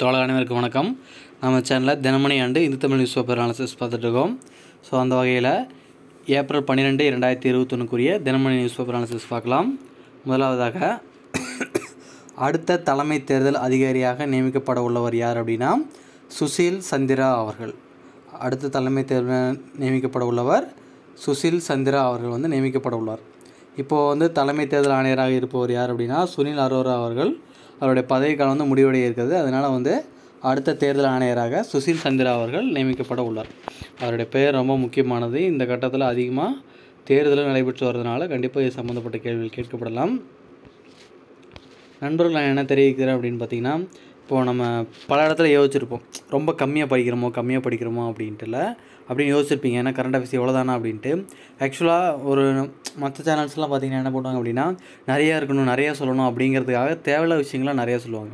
தோழ அனைவருக்கு வணக்கம் நம்ம சேனலில் தினமணி ஆண்டு Hindu Tamil news paper analysis பார்த்துட்ருக்கோம் ஸோ அந்த வகையில் ஏப்ரல் பன்னிரெண்டு இரண்டாயிரத்தி இருபத்தொன்னுக்குரிய தினமணி நியூஸ் பேப்பர் அனாலிசிஸ் பார்க்கலாம் முதலாவதாக அடுத்த தலைமை தேர்தல் அதிகாரியாக நியமிக்கப்பட உள்ளவர் யார் அப்படின்னா சுசில் சந்திரா அவர்கள் அடுத்த தலைமை தேர்தல் நியமிக்கப்பட உள்ளவர் சுசில் சந்திரா அவர்கள் வந்து நியமிக்கப்பட உள்ளார் இப்போது வந்து தலைமை தேர்தல் ஆணையராக இருப்பவர் யார் அப்படின்னா சுனில் அரோரா அவர்கள் அவருடைய பதவிக்காலம் வந்து முடிவடைய இருக்கிறது அதனால் வந்து அடுத்த தேர்தல் ஆணையராக சுசில் சந்திரா அவர்கள் நியமிக்கப்பட உள்ளார் அவருடைய பெயர் ரொம்ப முக்கியமானது இந்த கட்டத்தில் அதிகமாக தேர்தலும் நடைபெற்று வரதுனால கண்டிப்பாக இது சம்மந்தப்பட்ட கேள்விகள் கேட்கப்படலாம் நண்பர்கள் நான் என்ன தெரிவிக்கிறேன் அப்படின்னு பார்த்தீங்கன்னா இப்போது நம்ம பல இடத்துல யோசிச்சிருப்போம் ரொம்ப கம்மியாக படிக்கிறோமோ கம்மியாக படிக்கிறோமோ அப்படின்ட்டுல அப்படின்னு யோசிச்சிருப்பீங்க ஏன்னா கரண்ட் அஃபேர்ஸ் எவ்வளோ தானா அப்படின்ட்டு ஆக்சுவலாக ஒரு மற்ற சேனல்ஸ்லாம் பார்த்திங்கன்னா என்ன பண்ணுவாங்க அப்படின்னா நிறையா இருக்கணும் நிறையா சொல்லணும் அப்படிங்கிறதுக்காக தேவையில்ல விஷயங்கள்லாம் நிறையா சொல்லுவாங்க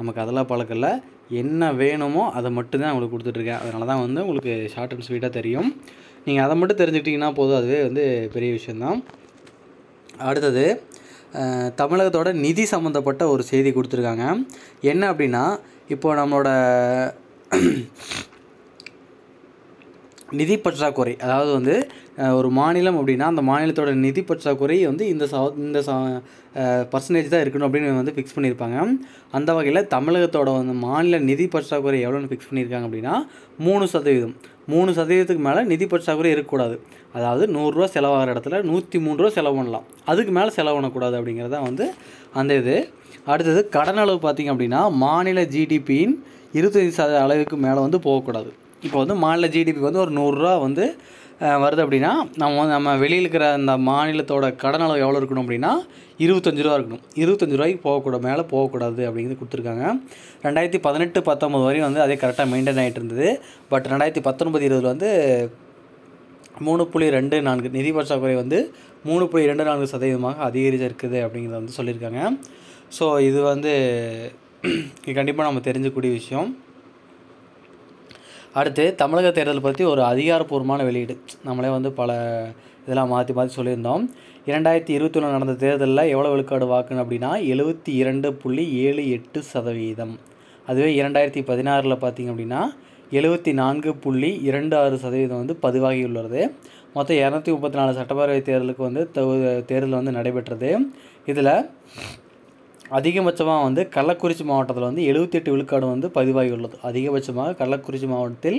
நமக்கு அதெல்லாம் பழக்கல என்ன வேணுமோ அதை மட்டும்தான் உங்களுக்கு கொடுத்துட்ருக்கேன் அதனால தான் வந்து உங்களுக்கு ஷார்ட் அண்ட் ஸ்வீட்டாக தெரியும் நீங்கள் அதை மட்டும் தெரிஞ்சுக்கிட்டிங்கன்னா போதும் அதுவே வந்து பெரிய விஷயந்தான் அடுத்தது தமிழகத்தோட நிதி சம்மந்தப்பட்ட ஒரு செய்தி கொடுத்துருக்காங்க என்ன அப்படின்னா இப்போ நம்மளோட நிதி பற்றாக்குறை அதாவது வந்து ஒரு மாநிலம் அப்படின்னா அந்த மாநிலத்தோட நிதி பற்றாக்குறை வந்து இந்த சா இந்த சா பர்சன்டேஜ் தான் இருக்கணும் அப்படின்னு வந்து ஃபிக்ஸ் பண்ணியிருப்பாங்க அந்த வகையில் தமிழகத்தோட வந்து மாநில நிதி பற்றாக்குறை எவ்வளோன்னு ஃபிக்ஸ் பண்ணியிருக்காங்க அப்படின்னா மூணு சதவீதம் மூணு சதவீதத்துக்கு மேலே நிதி பற்றாக்குறை இருக்கக்கூடாது அதாவது நூறுரூவா செலவாகிற இடத்துல நூற்றி மூணு ரூபா செலவு பண்ணலாம் அதுக்கு மேலே செலவு பண்ணக்கூடாது தான் வந்து அந்த இது அடுத்தது கடன் அளவு பார்த்திங்க அப்படின்னா மாநில ஜிடிபியின் இருபத்தஞ்சி சத அளவுக்கு மேலே வந்து போகக்கூடாது இப்போ வந்து மாநில ஜிடிபி வந்து ஒரு நூறுரூவா வந்து வருது அப்படின்னா நம்ம நம்ம வெளியில் இருக்கிற அந்த மாநிலத்தோட கடன் அளவு எவ்வளோ இருக்கணும் அப்படின்னா இருபத்தஞ்சு ரூபா இருக்கணும் இருபத்தஞ்சு ரூபாய்க்கு போகக்கூடாது மேலே போகக்கூடாது அப்படிங்கிறது கொடுத்துருக்காங்க ரெண்டாயிரத்தி பதினெட்டு பத்தொம்பது வரையும் வந்து அதே கரெக்டாக மெயின்டைன் ஆகிட்டு இருந்தது பட் ரெண்டாயிரத்தி பத்தொன்பது இருபதில் வந்து மூணு புள்ளி ரெண்டு நான்கு நிதி பற்றாக்குறை வந்து மூணு புள்ளி ரெண்டு நான்கு சதவீதமாக அதிகரிச்சிருக்குது அப்படிங்கிறத வந்து சொல்லியிருக்காங்க ஸோ இது வந்து கண்டிப்பாக நம்ம தெரிஞ்சக்கூடிய விஷயம் அடுத்து தமிழக தேர்தல் பற்றி ஒரு அதிகாரப்பூர்வமான வெளியீடு நம்மளே வந்து பல இதெல்லாம் மாற்றி மாற்றி சொல்லியிருந்தோம் இரண்டாயிரத்தி இருபத்தி ஒன்று நடந்த தேர்தலில் எவ்வளோ விழுக்காடு வாக்குன்னு அப்படின்னா எழுபத்தி இரண்டு புள்ளி ஏழு எட்டு சதவீதம் அதுவே இரண்டாயிரத்தி பதினாறில் பார்த்திங்க அப்படின்னா எழுபத்தி நான்கு புள்ளி இரண்டு ஆறு சதவீதம் வந்து பதிவாகி உள்ளது மொத்தம் இரநூத்தி முப்பத்தி நாலு சட்டப்பேரவை தேர்தலுக்கு வந்து தேர்தல் வந்து நடைபெற்றது இதில் அதிகபட்சமாக வந்து கள்ளக்குறிச்சி மாவட்டத்தில் வந்து எழுபத்தெட்டு விழுக்காடு வந்து பதிவாகியுள்ளது அதிகபட்சமாக கள்ளக்குறிச்சி மாவட்டத்தில்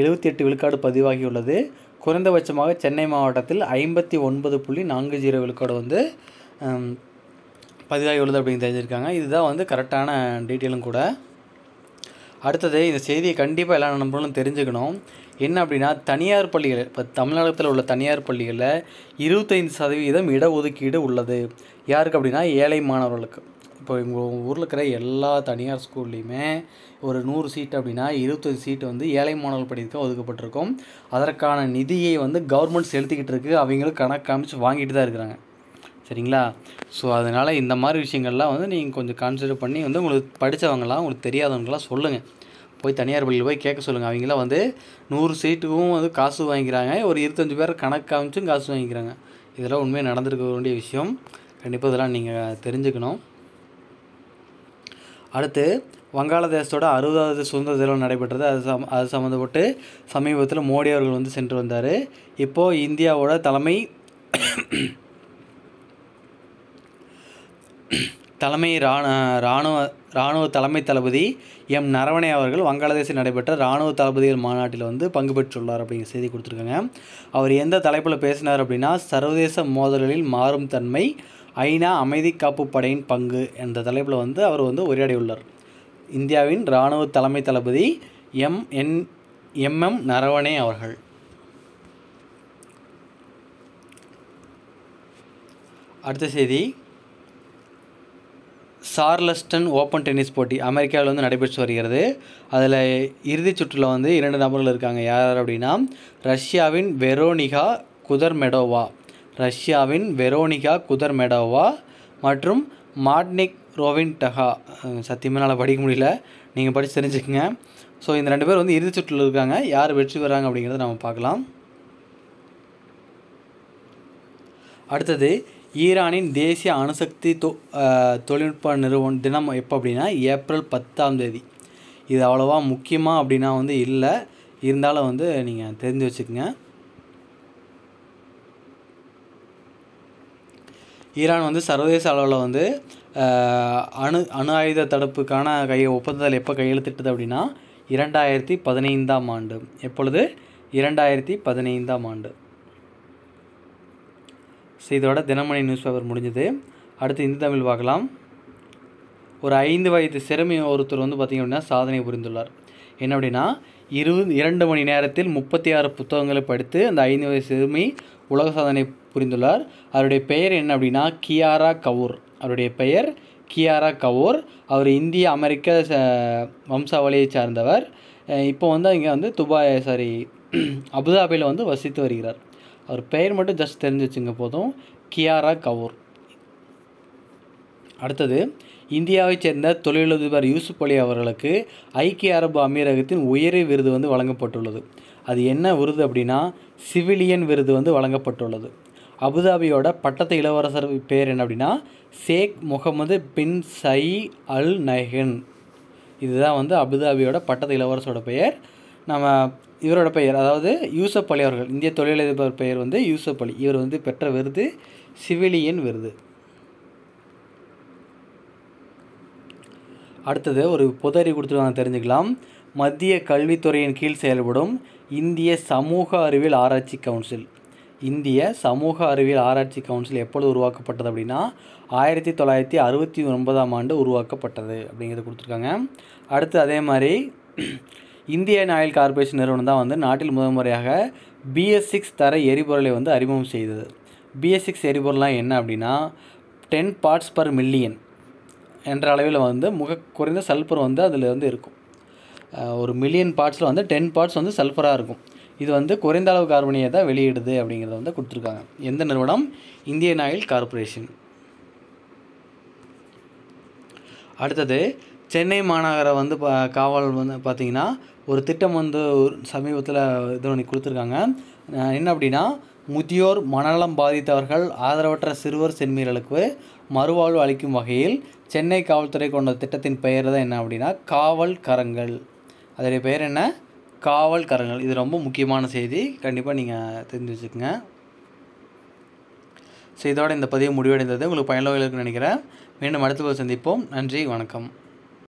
எழுபத்தெட்டு விழுக்காடு பதிவாகியுள்ளது குறைந்தபட்சமாக சென்னை மாவட்டத்தில் ஐம்பத்தி ஒன்பது புள்ளி நான்கு ஜீரோ விழுக்காடு வந்து பதிவாகியுள்ளது அப்படின்னு தெரிஞ்சிருக்காங்க இதுதான் வந்து கரெக்டான டீட்டெயிலும் கூட அடுத்தது இந்த செய்தியை கண்டிப்பாக எல்லா நண்பர்களும் தெரிஞ்சுக்கணும் என்ன அப்படின்னா தனியார் பள்ளிகள் இப்போ தமிழகத்தில் உள்ள தனியார் பள்ளிகளில் இருபத்தைந்து சதவீதம் இடஒதுக்கீடு உள்ளது யாருக்கு அப்படின்னா ஏழை மாணவர்களுக்கு இப்போ எங்கள் ஊரில் இருக்கிற எல்லா தனியார் ஸ்கூல்லையுமே ஒரு நூறு சீட் அப்படின்னா இருபத்தஞ்சு சீட் வந்து ஏழை மாணவர் படிக்க ஒதுக்கப்பட்டிருக்கும் அதற்கான நிதியை வந்து கவர்மெண்ட் செலுத்திக்கிட்டு இருக்குது அவங்களும் கணக்கு காமிச்சு வாங்கிட்டு தான் இருக்கிறாங்க சரிங்களா ஸோ அதனால் இந்த மாதிரி விஷயங்கள்லாம் வந்து நீங்கள் கொஞ்சம் கான்சிடர் பண்ணி வந்து உங்களுக்கு படித்தவங்களாம் உங்களுக்கு தெரியாதவங்களாம் சொல்லுங்கள் போய் தனியார் பள்ளியில் போய் கேட்க சொல்லுங்கள் அவங்களாம் வந்து நூறு சீட்டுக்கும் வந்து காசு வாங்கிக்கிறாங்க ஒரு இருபத்தஞ்சி பேர் கணக்கு காமிச்சும் காசு வாங்கிக்கிறாங்க இதெல்லாம் உண்மையாக நடந்திருக்க வேண்டிய விஷயம் கண்டிப்பாக இதெல்லாம் நீங்கள் தெரிஞ்சுக்கணும் அடுத்து வங்காளதேசத்தோட அறுபதாவது சுதந்திர தினம் நடைபெற்றது அது சம் அது சம்மந்தப்பட்டு சமீபத்தில் மோடி அவர்கள் வந்து சென்று வந்தார் இப்போது இந்தியாவோட தலைமை தலைமை இராணுவ இராணுவ தலைமை தளபதி எம் நரவணே அவர்கள் வங்காளதேசத்தில் நடைபெற்ற இராணுவ தளபதிகள் மாநாட்டில் வந்து பங்கு பெற்றுள்ளார் அப்படிங்கிற செய்தி கொடுத்துருக்காங்க அவர் எந்த தலைப்பில் பேசினார் அப்படின்னா சர்வதேச மோதல்களில் மாறும் தன்மை ஐநா அமைதி காப்பு படையின் பங்கு என்ற தலைப்பில் வந்து அவர் வந்து உரையாடியுள்ளார் இந்தியாவின் இராணுவ தலைமை தளபதி எம் என் எம்எம் நரவணே அவர்கள் அடுத்த செய்தி சார்லஸ்டன் ஓப்பன் டென்னிஸ் போட்டி அமெரிக்காவில் வந்து நடைபெற்று வருகிறது அதில் இறுதிச் சுற்றில் வந்து இரண்டு நபர்கள் இருக்காங்க யார் அப்படின்னா ரஷ்யாவின் வெரோனிகா குதர்மெடோவா ரஷ்யாவின் வெரோனிகா குதர்மெடோவா மற்றும் மாட்னிக் ரோவின் டஹா சத்தியமாக படிக்க முடியல நீங்கள் படித்து தெரிஞ்சுக்கங்க ஸோ இந்த ரெண்டு பேர் வந்து இறுதிச் சுற்றில் இருக்காங்க யார் வெற்றி பெறாங்க அப்படிங்கிறத நம்ம பார்க்கலாம் அடுத்தது ஈரானின் தேசிய அணுசக்தி தொ தொழில்நுட்ப நிறுவனம் தினம் எப்போ அப்படின்னா ஏப்ரல் பத்தாம் தேதி இது அவ்வளோவா முக்கியமாக அப்படின்னா வந்து இல்லை இருந்தாலும் வந்து நீங்கள் தெரிஞ்சு வச்சுக்கோங்க ஈரான் வந்து சர்வதேச அளவில் வந்து அணு அணு ஆயுத தடுப்புக்கான கை ஒப்பந்தத்தில் எப்போ கையெழுத்திட்டது அப்படின்னா இரண்டாயிரத்தி பதினைந்தாம் ஆண்டு எப்பொழுது இரண்டாயிரத்தி பதினைந்தாம் ஆண்டு ஸோ இதோட தினமணி நியூஸ் பேப்பர் முடிஞ்சது அடுத்து இந்து தமிழ் பார்க்கலாம் ஒரு ஐந்து வயது சிறுமி ஒருத்தர் வந்து பார்த்திங்க அப்படின்னா சாதனை புரிந்துள்ளார் என்ன அப்படின்னா இருபது இரண்டு மணி நேரத்தில் முப்பத்தி ஆறு புத்தகங்களை படித்து அந்த ஐந்து வயது சிறுமி உலக சாதனை புரிந்துள்ளார் அவருடைய பெயர் என்ன அப்படின்னா கியாரா கவுர் அவருடைய பெயர் கியாரா கவுர் அவர் இந்திய அமெரிக்க வம்சாவளியை சார்ந்தவர் இப்போ வந்து இங்கே வந்து துபாய் சாரி அபுதாபியில் வந்து வசித்து வருகிறார் அவர் பெயர் மட்டும் ஜஸ்ட் தெரிஞ்சு வச்சுங்க போதும் கியாரா கவுர் அடுத்தது இந்தியாவைச் சேர்ந்த தொழிலதிபர் யூசுப் அலி அவர்களுக்கு ஐக்கிய அரபு அமீரகத்தின் உயரிய விருது வந்து வழங்கப்பட்டுள்ளது அது என்ன விருது அப்படின்னா சிவிலியன் விருது வந்து வழங்கப்பட்டுள்ளது அபுதாபியோட பட்டத்து இளவரசர் பேர் என்ன அப்படின்னா ஷேக் முகமது பின் சை அல் நஹின் இதுதான் வந்து அபுதாபியோட பட்டத்து இளவரசரோட பெயர் நம்ம இவரோட பெயர் அதாவது யூசப் அலி அவர்கள் இந்திய தொழிலதிபர் பெயர் வந்து யூசப் அலி இவர் வந்து பெற்ற விருது சிவிலியன் விருது அடுத்தது ஒரு புதறி கொடுத்துருவாங்க தெரிஞ்சுக்கலாம் மத்திய கல்வித்துறையின் கீழ் செயல்படும் இந்திய சமூக அறிவியல் ஆராய்ச்சி கவுன்சில் இந்திய சமூக அறிவியல் ஆராய்ச்சி கவுன்சில் எப்பொழுது உருவாக்கப்பட்டது அப்படின்னா ஆயிரத்தி தொள்ளாயிரத்தி அறுபத்தி ஒன்பதாம் ஆண்டு உருவாக்கப்பட்டது அப்படிங்கிறது கொடுத்துருக்காங்க அடுத்து அதே மாதிரி இந்தியன் ஆயில் கார்பரேஷன் நிறுவனம் தான் வந்து நாட்டில் முதல் முறையாக பிஎஸ் சிக்ஸ் தர எரிபொருளை வந்து அறிமுகம் செய்தது பிஎஸ் சிக்ஸ் எரிபொருள்லாம் என்ன அப்படின்னா டென் பார்ட்ஸ் பர் மில்லியன் என்ற அளவில் வந்து முக குறைந்த சல்ஃபர் வந்து அதில் வந்து இருக்கும் ஒரு மில்லியன் பார்ட்ஸில் வந்து டென் பார்ட்ஸ் வந்து சல்ஃபராக இருக்கும் இது வந்து குறைந்த அளவு கார்பனியை தான் வெளியிடுது அப்படிங்கிறத வந்து கொடுத்துருக்காங்க எந்த நிறுவனம் இந்தியன் ஆயில் கார்பரேஷன் அடுத்தது சென்னை மாநகரை வந்து பா காவல் வந்து பார்த்திங்கன்னா ஒரு திட்டம் வந்து சமீபத்தில் இது ஒன்று கொடுத்துருக்காங்க என்ன அப்படின்னா முதியோர் மனநலம் பாதித்தவர்கள் ஆதரவற்ற சிறுவர் சென்மீர்களுக்கு மறுவாழ்வு அளிக்கும் வகையில் சென்னை காவல்துறை கொண்ட திட்டத்தின் பெயர் தான் என்ன அப்படின்னா காவல் கரங்கள் அதோடைய பெயர் என்ன காவல்காரங்கள் இது ரொம்ப முக்கியமான செய்தி கண்டிப்பாக நீங்கள் தெரிஞ்சு வச்சுக்கோங்க ஸோ இதோட இந்த பதிவு முடிவடைந்தது உங்களுக்கு பயனுள்ள இருக்குன்னு நினைக்கிறேன் மீண்டும் அடுத்த சந்திப்போம் நன்றி வணக்கம்